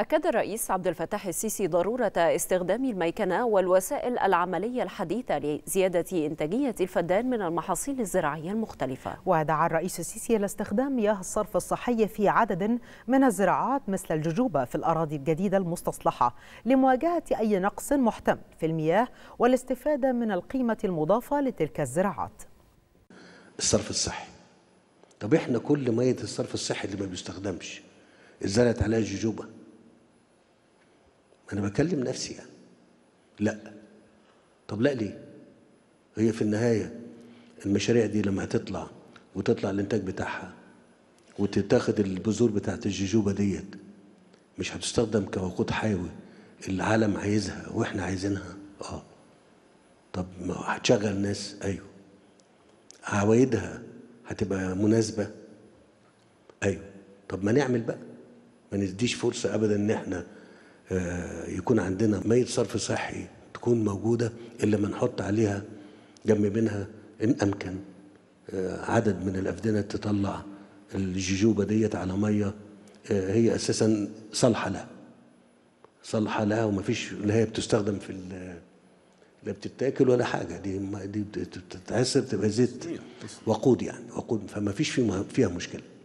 أكد الرئيس عبد الفتاح السيسي ضرورة استخدام الميكنة والوسائل العملية الحديثة لزيادة إنتاجية الفدان من المحاصيل الزراعية المختلفة ودعا الرئيس السيسي إلى استخدام مياه الصرف الصحية في عدد من الزراعات مثل الججوبة في الأراضي الجديدة المستصلحة لمواجهة أي نقص محتمل في المياه والاستفادة من القيمة المضافة لتلك الزراعات الصرف الصحي طب احنا كل مية الصرف الصحي اللي ما بيستخدمش اتزرعت عليها الججوبه أنا بكلم نفسي يعني. لا طب لا ليه؟ هي في النهاية المشاريع دي لما هتطلع وتطلع الإنتاج بتاعها وتتاخد البذور بتاعت الججوبة ديت مش هتستخدم كوقود حيوي العالم عايزها واحنا عايزينها اه طب ما هتشغل ناس ايوه عوايدها هتبقى مناسبة ايوه طب ما نعمل بقى ما نديش فرصة ابدا ان احنا آه، يكون عندنا مية صرف صحي تكون موجودة اللي نحط عليها جنب منها إن أمكن آه، عدد من الأفدنة تطلع الججوبة ديت على مية آه، هي أساسا صالحة لها صالحة لها ومفيش لا هي بتستخدم في لا بتتاكل ولا حاجة دي دي بتتعسر بتبقى زيت وقود يعني وقود فما فيش فيها مشكلة